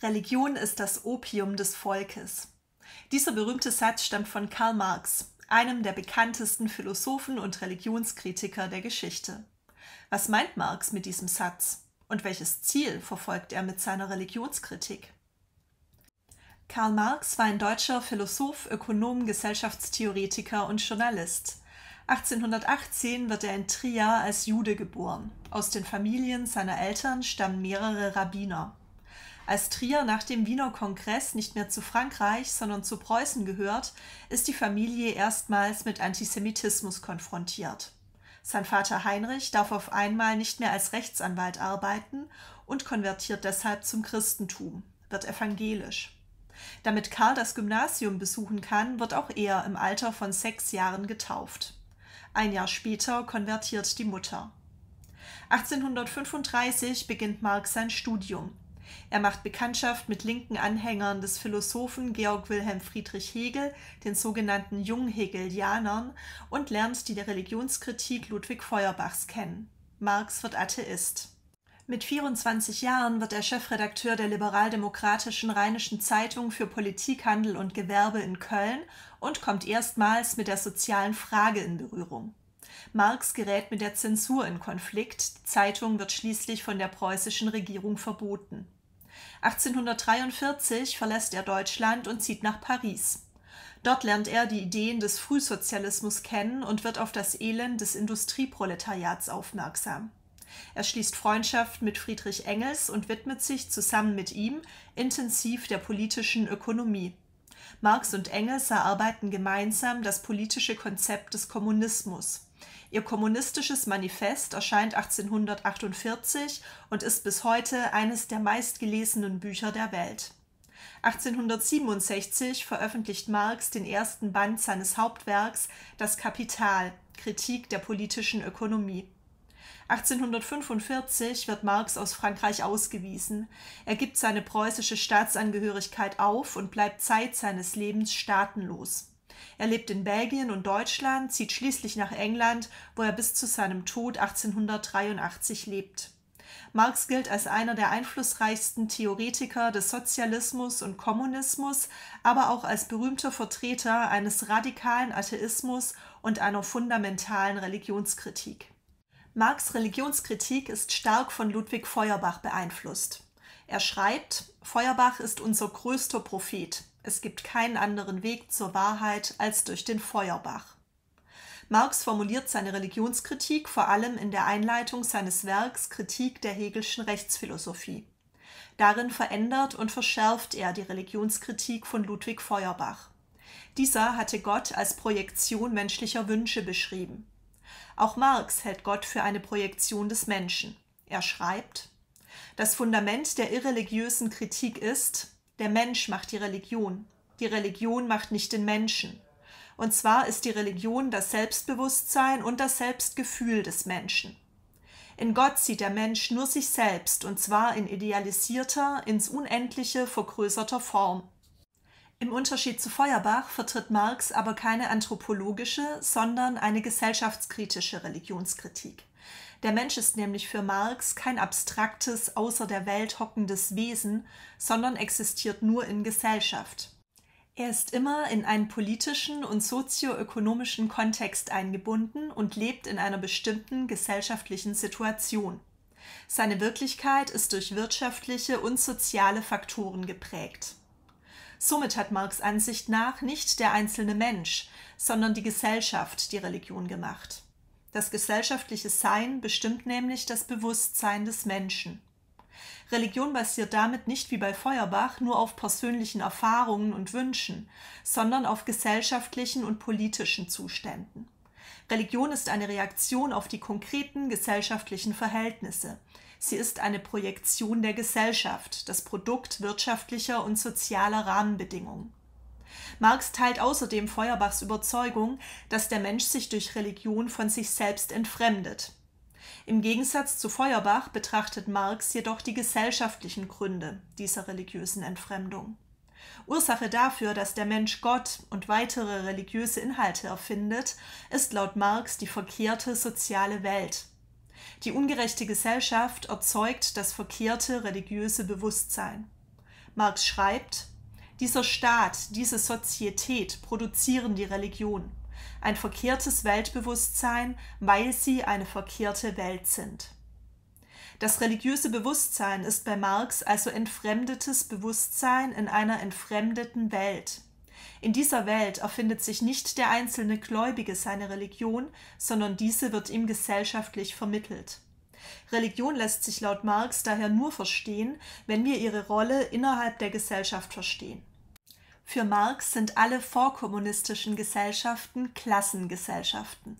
Religion ist das Opium des Volkes. Dieser berühmte Satz stammt von Karl Marx, einem der bekanntesten Philosophen und Religionskritiker der Geschichte. Was meint Marx mit diesem Satz? Und welches Ziel verfolgt er mit seiner Religionskritik? Karl Marx war ein deutscher Philosoph, Ökonom, Gesellschaftstheoretiker und Journalist. 1818 wird er in Trier als Jude geboren. Aus den Familien seiner Eltern stammen mehrere Rabbiner. Als Trier nach dem Wiener Kongress nicht mehr zu Frankreich, sondern zu Preußen gehört, ist die Familie erstmals mit Antisemitismus konfrontiert. Sein Vater Heinrich darf auf einmal nicht mehr als Rechtsanwalt arbeiten und konvertiert deshalb zum Christentum, wird evangelisch. Damit Karl das Gymnasium besuchen kann, wird auch er im Alter von sechs Jahren getauft. Ein Jahr später konvertiert die Mutter. 1835 beginnt Marx sein Studium. Er macht Bekanntschaft mit linken Anhängern des Philosophen Georg Wilhelm Friedrich Hegel, den sogenannten Junghegelianern, und lernt die der Religionskritik Ludwig Feuerbachs kennen. Marx wird Atheist. Mit 24 Jahren wird er Chefredakteur der liberaldemokratischen Rheinischen Zeitung für Politik, Handel und Gewerbe in Köln und kommt erstmals mit der sozialen Frage in Berührung. Marx gerät mit der Zensur in Konflikt, die Zeitung wird schließlich von der preußischen Regierung verboten. 1843 verlässt er Deutschland und zieht nach Paris. Dort lernt er die Ideen des Frühsozialismus kennen und wird auf das Elend des Industrieproletariats aufmerksam. Er schließt Freundschaft mit Friedrich Engels und widmet sich zusammen mit ihm intensiv der politischen Ökonomie. Marx und Engels erarbeiten gemeinsam das politische Konzept des Kommunismus Ihr kommunistisches Manifest erscheint 1848 und ist bis heute eines der meistgelesenen Bücher der Welt. 1867 veröffentlicht Marx den ersten Band seines Hauptwerks Das Kapital Kritik der politischen Ökonomie. 1845 wird Marx aus Frankreich ausgewiesen. Er gibt seine preußische Staatsangehörigkeit auf und bleibt Zeit seines Lebens staatenlos. Er lebt in Belgien und Deutschland, zieht schließlich nach England, wo er bis zu seinem Tod 1883 lebt. Marx gilt als einer der einflussreichsten Theoretiker des Sozialismus und Kommunismus, aber auch als berühmter Vertreter eines radikalen Atheismus und einer fundamentalen Religionskritik. Marx Religionskritik ist stark von Ludwig Feuerbach beeinflusst. Er schreibt, Feuerbach ist unser größter Prophet es gibt keinen anderen Weg zur Wahrheit als durch den Feuerbach. Marx formuliert seine Religionskritik vor allem in der Einleitung seines Werks Kritik der Hegelschen Rechtsphilosophie. Darin verändert und verschärft er die Religionskritik von Ludwig Feuerbach. Dieser hatte Gott als Projektion menschlicher Wünsche beschrieben. Auch Marx hält Gott für eine Projektion des Menschen. Er schreibt Das Fundament der irreligiösen Kritik ist, der Mensch macht die Religion. Die Religion macht nicht den Menschen. Und zwar ist die Religion das Selbstbewusstsein und das Selbstgefühl des Menschen. In Gott sieht der Mensch nur sich selbst, und zwar in idealisierter, ins Unendliche vergrößerter Form. Im Unterschied zu Feuerbach vertritt Marx aber keine anthropologische, sondern eine gesellschaftskritische Religionskritik. Der Mensch ist nämlich für Marx kein abstraktes, außer der Welt hockendes Wesen, sondern existiert nur in Gesellschaft. Er ist immer in einen politischen und sozioökonomischen Kontext eingebunden und lebt in einer bestimmten gesellschaftlichen Situation. Seine Wirklichkeit ist durch wirtschaftliche und soziale Faktoren geprägt. Somit hat Marx Ansicht nach nicht der einzelne Mensch, sondern die Gesellschaft die Religion gemacht. Das gesellschaftliche Sein bestimmt nämlich das Bewusstsein des Menschen. Religion basiert damit nicht wie bei Feuerbach nur auf persönlichen Erfahrungen und Wünschen, sondern auf gesellschaftlichen und politischen Zuständen. Religion ist eine Reaktion auf die konkreten gesellschaftlichen Verhältnisse. Sie ist eine Projektion der Gesellschaft, das Produkt wirtschaftlicher und sozialer Rahmenbedingungen. Marx teilt außerdem Feuerbachs Überzeugung, dass der Mensch sich durch Religion von sich selbst entfremdet. Im Gegensatz zu Feuerbach betrachtet Marx jedoch die gesellschaftlichen Gründe dieser religiösen Entfremdung. Ursache dafür, dass der Mensch Gott und weitere religiöse Inhalte erfindet, ist laut Marx die verkehrte soziale Welt. Die ungerechte Gesellschaft erzeugt das verkehrte religiöse Bewusstsein. Marx schreibt dieser Staat, diese Sozietät produzieren die Religion, ein verkehrtes Weltbewusstsein, weil sie eine verkehrte Welt sind. Das religiöse Bewusstsein ist bei Marx also entfremdetes Bewusstsein in einer entfremdeten Welt. In dieser Welt erfindet sich nicht der einzelne Gläubige seine Religion, sondern diese wird ihm gesellschaftlich vermittelt. Religion lässt sich laut Marx daher nur verstehen, wenn wir ihre Rolle innerhalb der Gesellschaft verstehen. Für Marx sind alle vorkommunistischen Gesellschaften Klassengesellschaften.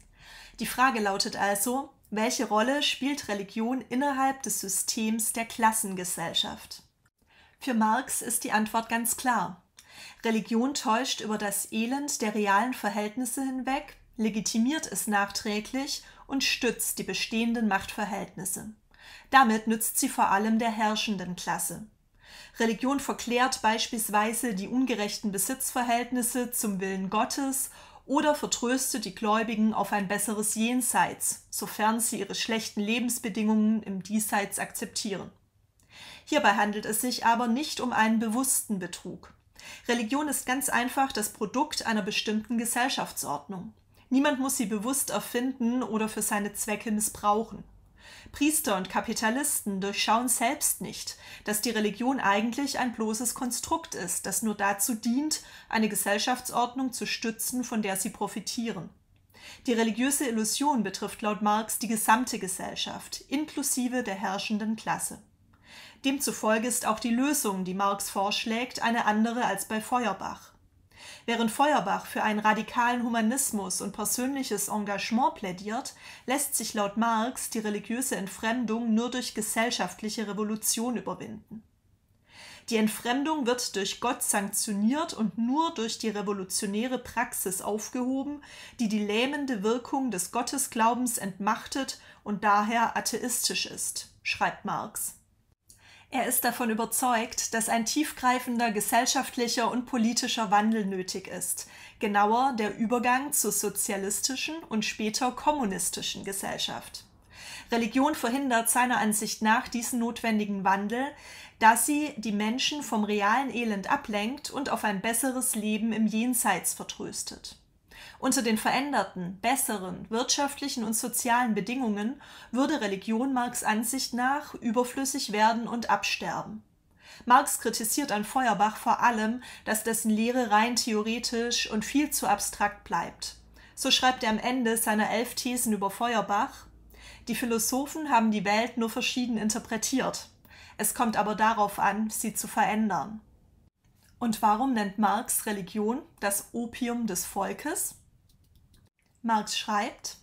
Die Frage lautet also, welche Rolle spielt Religion innerhalb des Systems der Klassengesellschaft? Für Marx ist die Antwort ganz klar. Religion täuscht über das Elend der realen Verhältnisse hinweg, legitimiert es nachträglich und stützt die bestehenden Machtverhältnisse. Damit nützt sie vor allem der herrschenden Klasse. Religion verklärt beispielsweise die ungerechten Besitzverhältnisse zum Willen Gottes oder vertröstet die Gläubigen auf ein besseres Jenseits, sofern sie ihre schlechten Lebensbedingungen im Diesseits akzeptieren. Hierbei handelt es sich aber nicht um einen bewussten Betrug. Religion ist ganz einfach das Produkt einer bestimmten Gesellschaftsordnung. Niemand muss sie bewusst erfinden oder für seine Zwecke missbrauchen. Priester und Kapitalisten durchschauen selbst nicht, dass die Religion eigentlich ein bloßes Konstrukt ist, das nur dazu dient, eine Gesellschaftsordnung zu stützen, von der sie profitieren. Die religiöse Illusion betrifft laut Marx die gesamte Gesellschaft, inklusive der herrschenden Klasse. Demzufolge ist auch die Lösung, die Marx vorschlägt, eine andere als bei Feuerbach. Während Feuerbach für einen radikalen Humanismus und persönliches Engagement plädiert, lässt sich laut Marx die religiöse Entfremdung nur durch gesellschaftliche Revolution überwinden. Die Entfremdung wird durch Gott sanktioniert und nur durch die revolutionäre Praxis aufgehoben, die die lähmende Wirkung des Gottesglaubens entmachtet und daher atheistisch ist, schreibt Marx er ist davon überzeugt, dass ein tiefgreifender gesellschaftlicher und politischer Wandel nötig ist, genauer der Übergang zur sozialistischen und später kommunistischen Gesellschaft. Religion verhindert seiner Ansicht nach diesen notwendigen Wandel, da sie die Menschen vom realen Elend ablenkt und auf ein besseres Leben im Jenseits vertröstet unter den veränderten, besseren wirtschaftlichen und sozialen Bedingungen würde Religion Marx Ansicht nach überflüssig werden und absterben. Marx kritisiert an Feuerbach vor allem, dass dessen Lehre rein theoretisch und viel zu abstrakt bleibt. So schreibt er am Ende seiner elf Thesen über Feuerbach Die Philosophen haben die Welt nur verschieden interpretiert. Es kommt aber darauf an, sie zu verändern. Und warum nennt Marx Religion das Opium des Volkes? Marx schreibt,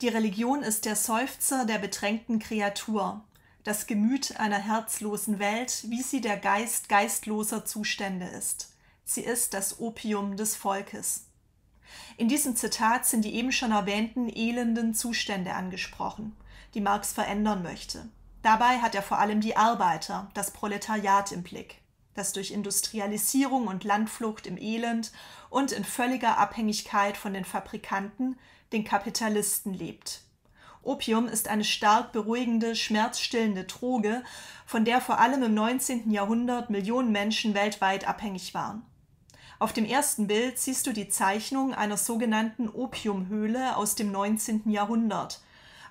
die Religion ist der Seufzer der bedrängten Kreatur, das Gemüt einer herzlosen Welt, wie sie der Geist geistloser Zustände ist. Sie ist das Opium des Volkes. In diesem Zitat sind die eben schon erwähnten elenden Zustände angesprochen, die Marx verändern möchte. Dabei hat er vor allem die Arbeiter, das Proletariat im Blick das durch Industrialisierung und Landflucht im Elend und in völliger Abhängigkeit von den Fabrikanten, den Kapitalisten lebt. Opium ist eine stark beruhigende, schmerzstillende Droge, von der vor allem im 19. Jahrhundert Millionen Menschen weltweit abhängig waren. Auf dem ersten Bild siehst du die Zeichnung einer sogenannten Opiumhöhle aus dem 19. Jahrhundert.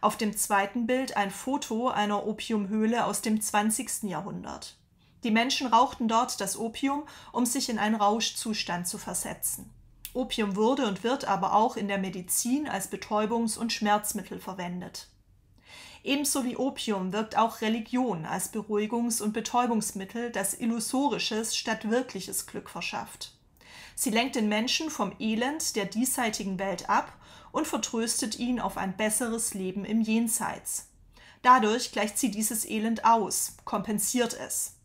Auf dem zweiten Bild ein Foto einer Opiumhöhle aus dem 20. Jahrhundert. Die Menschen rauchten dort das Opium, um sich in einen Rauschzustand zu versetzen. Opium wurde und wird aber auch in der Medizin als Betäubungs- und Schmerzmittel verwendet. Ebenso wie Opium wirkt auch Religion als Beruhigungs- und Betäubungsmittel, das illusorisches statt wirkliches Glück verschafft. Sie lenkt den Menschen vom Elend der diesseitigen Welt ab und vertröstet ihn auf ein besseres Leben im Jenseits. Dadurch gleicht sie dieses Elend aus, kompensiert es.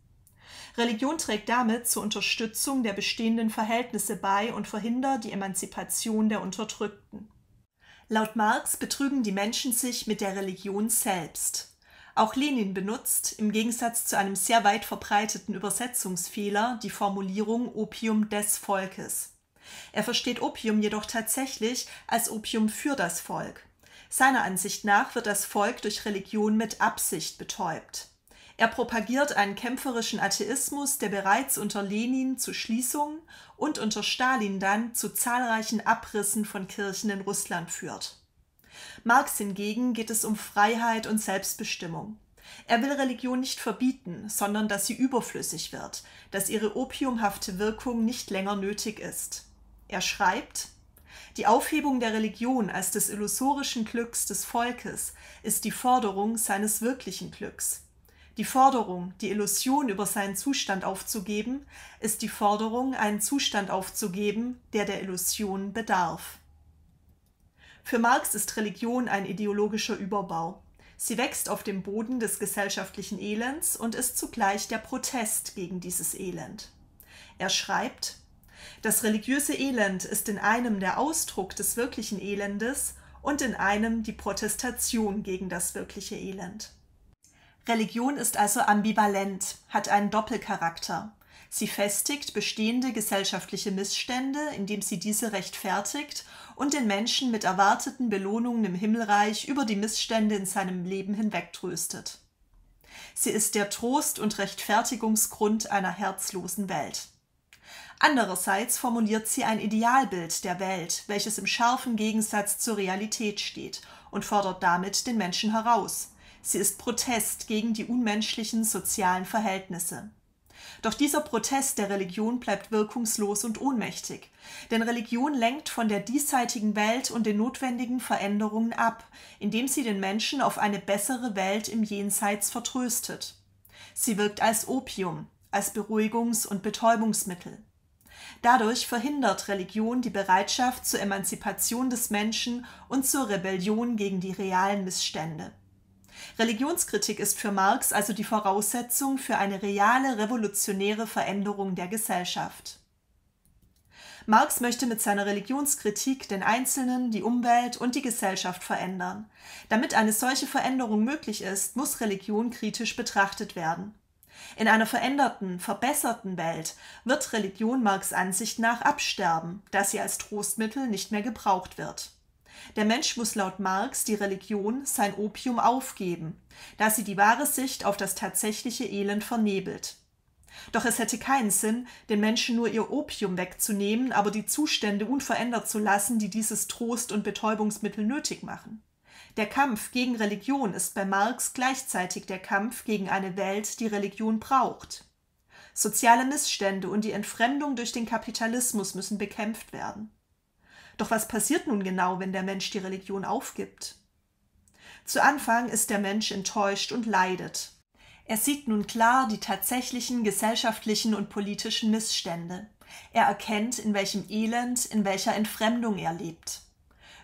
Religion trägt damit zur Unterstützung der bestehenden Verhältnisse bei und verhindert die Emanzipation der Unterdrückten. Laut Marx betrügen die Menschen sich mit der Religion selbst. Auch Lenin benutzt, im Gegensatz zu einem sehr weit verbreiteten Übersetzungsfehler, die Formulierung Opium des Volkes. Er versteht Opium jedoch tatsächlich als Opium für das Volk. Seiner Ansicht nach wird das Volk durch Religion mit Absicht betäubt. Er propagiert einen kämpferischen Atheismus, der bereits unter Lenin zu Schließungen und unter Stalin dann zu zahlreichen Abrissen von Kirchen in Russland führt. Marx hingegen geht es um Freiheit und Selbstbestimmung. Er will Religion nicht verbieten, sondern dass sie überflüssig wird, dass ihre opiumhafte Wirkung nicht länger nötig ist. Er schreibt Die Aufhebung der Religion als des illusorischen Glücks des Volkes ist die Forderung seines wirklichen Glücks. Die Forderung, die Illusion über seinen Zustand aufzugeben, ist die Forderung, einen Zustand aufzugeben, der der Illusion bedarf. Für Marx ist Religion ein ideologischer Überbau. Sie wächst auf dem Boden des gesellschaftlichen Elends und ist zugleich der Protest gegen dieses Elend. Er schreibt, das religiöse Elend ist in einem der Ausdruck des wirklichen Elendes und in einem die Protestation gegen das wirkliche Elend. Religion ist also ambivalent, hat einen Doppelcharakter. Sie festigt bestehende gesellschaftliche Missstände, indem sie diese rechtfertigt und den Menschen mit erwarteten Belohnungen im Himmelreich über die Missstände in seinem Leben hinwegtröstet. Sie ist der Trost und Rechtfertigungsgrund einer herzlosen Welt. Andererseits formuliert sie ein Idealbild der Welt, welches im scharfen Gegensatz zur Realität steht und fordert damit den Menschen heraus. Sie ist Protest gegen die unmenschlichen sozialen Verhältnisse. Doch dieser Protest der Religion bleibt wirkungslos und ohnmächtig, denn Religion lenkt von der diesseitigen Welt und den notwendigen Veränderungen ab, indem sie den Menschen auf eine bessere Welt im Jenseits vertröstet. Sie wirkt als Opium, als Beruhigungs- und Betäubungsmittel. Dadurch verhindert Religion die Bereitschaft zur Emanzipation des Menschen und zur Rebellion gegen die realen Missstände. Religionskritik ist für Marx also die Voraussetzung für eine reale revolutionäre Veränderung der Gesellschaft. Marx möchte mit seiner Religionskritik den Einzelnen, die Umwelt und die Gesellschaft verändern. Damit eine solche Veränderung möglich ist, muss Religion kritisch betrachtet werden. In einer veränderten, verbesserten Welt wird Religion Marx Ansicht nach absterben, da sie als Trostmittel nicht mehr gebraucht wird der Mensch muss laut Marx die Religion, sein Opium, aufgeben, da sie die wahre Sicht auf das tatsächliche Elend vernebelt. Doch es hätte keinen Sinn, den Menschen nur ihr Opium wegzunehmen, aber die Zustände unverändert zu lassen, die dieses Trost- und Betäubungsmittel nötig machen. Der Kampf gegen Religion ist bei Marx gleichzeitig der Kampf gegen eine Welt, die Religion braucht. Soziale Missstände und die Entfremdung durch den Kapitalismus müssen bekämpft werden. Doch was passiert nun genau, wenn der Mensch die Religion aufgibt? Zu Anfang ist der Mensch enttäuscht und leidet. Er sieht nun klar die tatsächlichen gesellschaftlichen und politischen Missstände. Er erkennt, in welchem Elend, in welcher Entfremdung er lebt.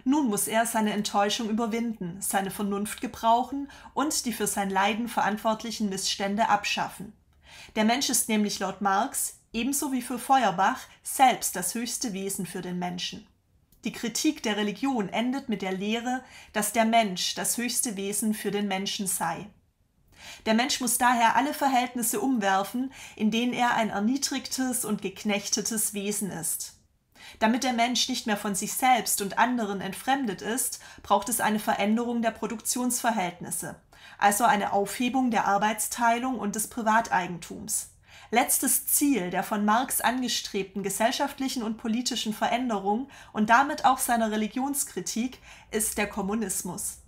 Nun muss er seine Enttäuschung überwinden, seine Vernunft gebrauchen und die für sein Leiden verantwortlichen Missstände abschaffen. Der Mensch ist nämlich laut Marx, ebenso wie für Feuerbach, selbst das höchste Wesen für den Menschen. Die Kritik der Religion endet mit der Lehre, dass der Mensch das höchste Wesen für den Menschen sei. Der Mensch muss daher alle Verhältnisse umwerfen, in denen er ein erniedrigtes und geknechtetes Wesen ist. Damit der Mensch nicht mehr von sich selbst und anderen entfremdet ist, braucht es eine Veränderung der Produktionsverhältnisse, also eine Aufhebung der Arbeitsteilung und des Privateigentums letztes Ziel der von Marx angestrebten gesellschaftlichen und politischen Veränderung und damit auch seiner Religionskritik ist der Kommunismus.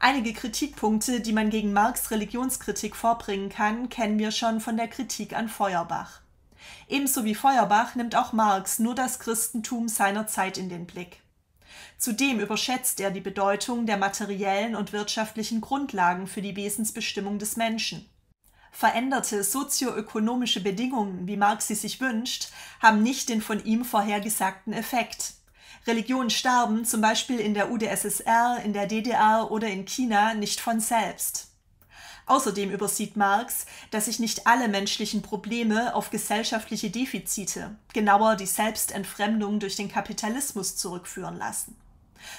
Einige Kritikpunkte, die man gegen Marx Religionskritik vorbringen kann, kennen wir schon von der Kritik an Feuerbach. Ebenso wie Feuerbach nimmt auch Marx nur das Christentum seiner Zeit in den Blick. Zudem überschätzt er die Bedeutung der materiellen und wirtschaftlichen Grundlagen für die Wesensbestimmung des Menschen. Veränderte sozioökonomische Bedingungen, wie Marx sie sich wünscht, haben nicht den von ihm vorhergesagten Effekt. Religionen starben, zum Beispiel in der UdSSR, in der DDR oder in China, nicht von selbst. Außerdem übersieht Marx, dass sich nicht alle menschlichen Probleme auf gesellschaftliche Defizite, genauer die Selbstentfremdung durch den Kapitalismus zurückführen lassen.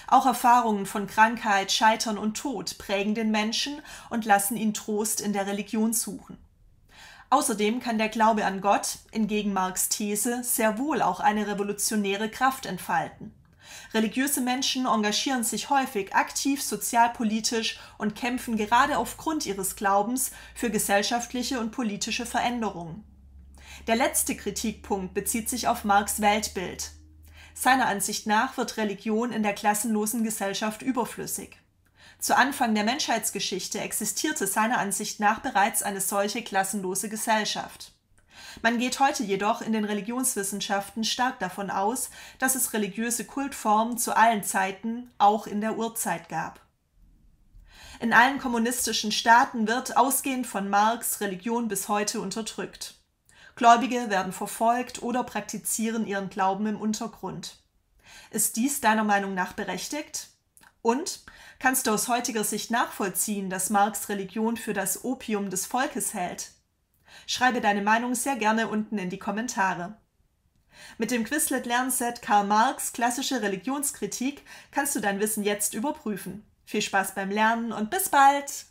Auch Erfahrungen von Krankheit, Scheitern und Tod prägen den Menschen und lassen ihn Trost in der Religion suchen. Außerdem kann der Glaube an Gott, entgegen Marx These, sehr wohl auch eine revolutionäre Kraft entfalten. Religiöse Menschen engagieren sich häufig aktiv sozialpolitisch und kämpfen gerade aufgrund ihres Glaubens für gesellschaftliche und politische Veränderungen. Der letzte Kritikpunkt bezieht sich auf Marx Weltbild. Seiner Ansicht nach wird Religion in der klassenlosen Gesellschaft überflüssig. Zu Anfang der Menschheitsgeschichte existierte seiner Ansicht nach bereits eine solche klassenlose Gesellschaft. Man geht heute jedoch in den Religionswissenschaften stark davon aus, dass es religiöse Kultformen zu allen Zeiten, auch in der Urzeit gab. In allen kommunistischen Staaten wird, ausgehend von Marx, Religion bis heute unterdrückt. Gläubige werden verfolgt oder praktizieren ihren Glauben im Untergrund. Ist dies deiner Meinung nach berechtigt? Und kannst du aus heutiger Sicht nachvollziehen, dass Marx Religion für das Opium des Volkes hält? Schreibe deine Meinung sehr gerne unten in die Kommentare. Mit dem Quizlet Lernset Karl Marx klassische Religionskritik kannst du dein Wissen jetzt überprüfen. Viel Spaß beim Lernen und bis bald!